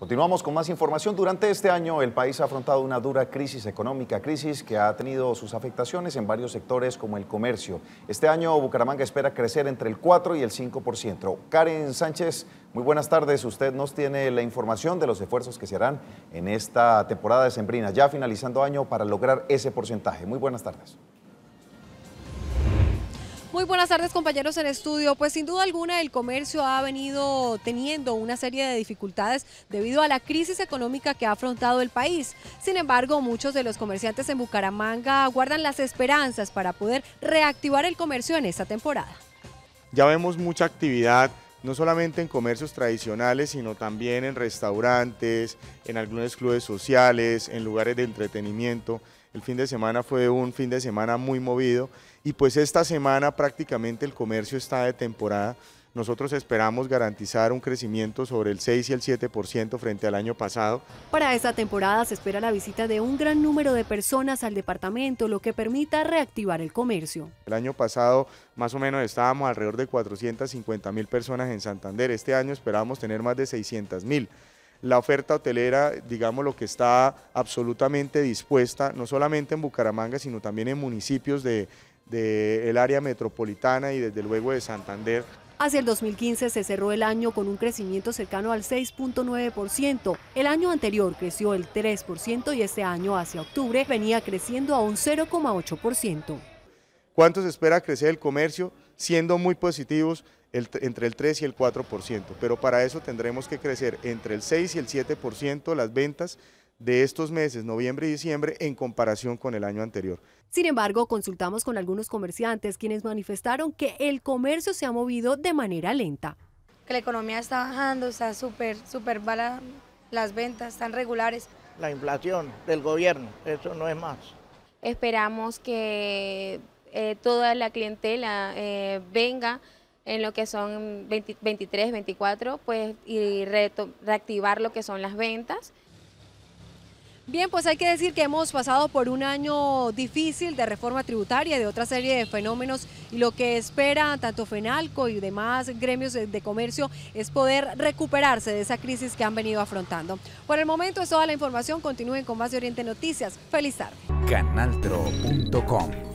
Continuamos con más información. Durante este año el país ha afrontado una dura crisis económica, crisis que ha tenido sus afectaciones en varios sectores como el comercio. Este año Bucaramanga espera crecer entre el 4 y el 5%. Karen Sánchez, muy buenas tardes. Usted nos tiene la información de los esfuerzos que se harán en esta temporada de Sembrina, ya finalizando año para lograr ese porcentaje. Muy buenas tardes. Muy buenas tardes compañeros en estudio. Pues sin duda alguna el comercio ha venido teniendo una serie de dificultades debido a la crisis económica que ha afrontado el país. Sin embargo, muchos de los comerciantes en Bucaramanga guardan las esperanzas para poder reactivar el comercio en esta temporada. Ya vemos mucha actividad no solamente en comercios tradicionales, sino también en restaurantes, en algunos clubes sociales, en lugares de entretenimiento. El fin de semana fue un fin de semana muy movido y pues esta semana prácticamente el comercio está de temporada. Nosotros esperamos garantizar un crecimiento sobre el 6 y el 7% frente al año pasado. Para esta temporada se espera la visita de un gran número de personas al departamento, lo que permita reactivar el comercio. El año pasado más o menos estábamos alrededor de 450 mil personas en Santander, este año esperábamos tener más de 600 mil la oferta hotelera, digamos, lo que está absolutamente dispuesta, no solamente en Bucaramanga, sino también en municipios del de, área metropolitana y desde luego de Santander. Hacia el 2015 se cerró el año con un crecimiento cercano al 6.9%. El año anterior creció el 3% y este año hacia octubre venía creciendo a un 0.8%. ¿Cuánto se espera crecer el comercio? siendo muy positivos entre el 3 y el 4%, pero para eso tendremos que crecer entre el 6 y el 7% las ventas de estos meses, noviembre y diciembre, en comparación con el año anterior. Sin embargo, consultamos con algunos comerciantes quienes manifestaron que el comercio se ha movido de manera lenta. Que la economía está bajando, está súper, súper mala, las ventas están regulares. La inflación del gobierno, eso no es más. Esperamos que eh, toda la clientela eh, venga en lo que son 23, 24, pues y reactivar lo que son las ventas. Bien, pues hay que decir que hemos pasado por un año difícil de reforma tributaria de otra serie de fenómenos y lo que espera tanto FENALCO y demás gremios de comercio es poder recuperarse de esa crisis que han venido afrontando. Por el momento es toda la información, continúen con más de Oriente Noticias. Feliz tarde. Canaltro.com